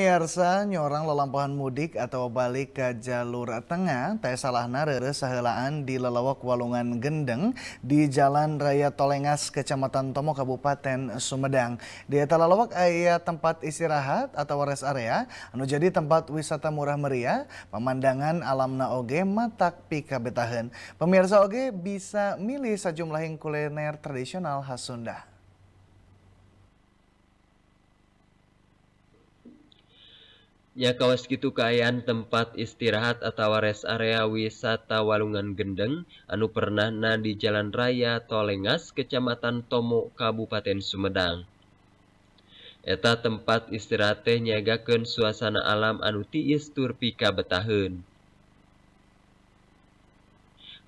Pemirsa nyorang lelampahan mudik atau balik ke jalur tengah, tak salah narere sahelaan di lelawak walungan gendeng di Jalan Raya Tolengas, Kecamatan Tomo, Kabupaten Sumedang. Di atas lelawak ayah tempat istirahat atau rest area, anu jadi tempat wisata murah meriah, pemandangan alam naoge matak pika betahen. Pemirsa oge bisa milih sejumlah kuliner tradisional khas Sunda. Kawaskitukukaian tempat istirahat Atwarees Are wisata Walungan Gendeng Anu Pernahnan di Jalan Raya Tolengas Kecamatan Tomuk Kabupaten Sumedang. Eta tempat istirate nyagaken suasana alam Anu tiis Turpika Betahun.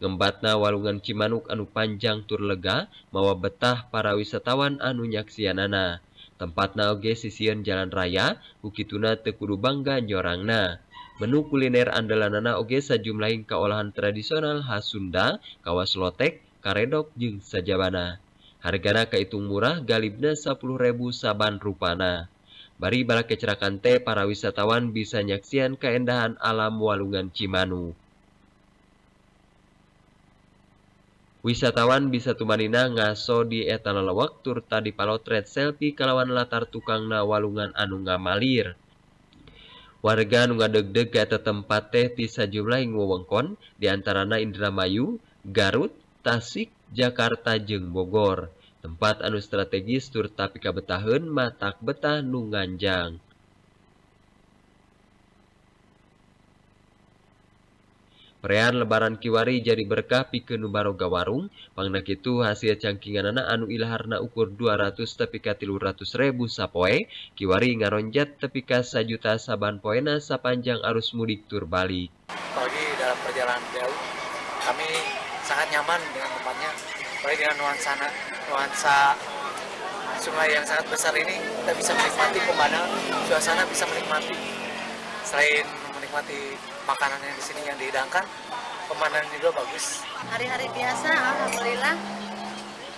Ngmbatna walungan Cimanuk Anu Panjang Turlega mawa betah para wisatawan anu Nyaksiianna. Tempat naoge sisian jalan raya, Bukituna teu bangga nyorangna. Menu kuliner andalanana oge sajumlahing keolahan tradisional khas Sunda, kawas lotek, karedok jeng sajabana. Hargana kaitung murah galibna 10.000 saban rupana. Bari bala kecerakan teh para wisatawan bisa nyaksian keindahan alam Walungan Cimanu. wisatawan bisa tumanina ngaso di etalo lewak Turta Palotret selfie kalawan latar tukang na walungan anu Ngamalir. Warga anung ngadegdegga tempat teh bisa jumlah ngowengkon, diantarana Indramau, Garut Tasik, Jakarta Jeng Bogor, Tempat Anu Stras Turta ka Betahun matatak Betah Nuganjang. Perayaan lebaran kiwari jadi berkah pikeun nubaroga warung, pangna itu hasil cangkinganana anu ilaharna ukur 200 tepi ka 300 ribu sapoe, kiwari ngaronjat tepi ka sajuta saban poena sapanjang arus mudik tur balik. Pagi dalam perjalanan jauh, kami sangat nyaman dengan tempatnya, baik dengan nuansa nuansa sungai yang sangat besar ini kita bisa menikmati pemandangan suasana bisa menikmati selain menikmati makanan yang di sini yang dihidangkan pemandangan juga bagus hari-hari biasa alhamdulillah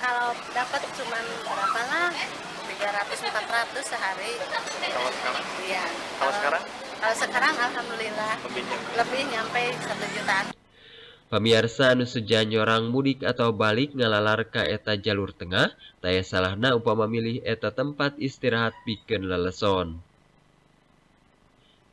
kalau dapat cuma berapa lah 300 400 sehari kalau sekarang iya kalau, kalau sekarang kalau sekarang alhamdulillah lebih nyampe, lebih nyampe 1 jutaan Pemirsa nusujan orang mudik atau balik ngalalar ka eta jalur tengah, taya salahna upama milih eta tempat istirahat bikin leleson.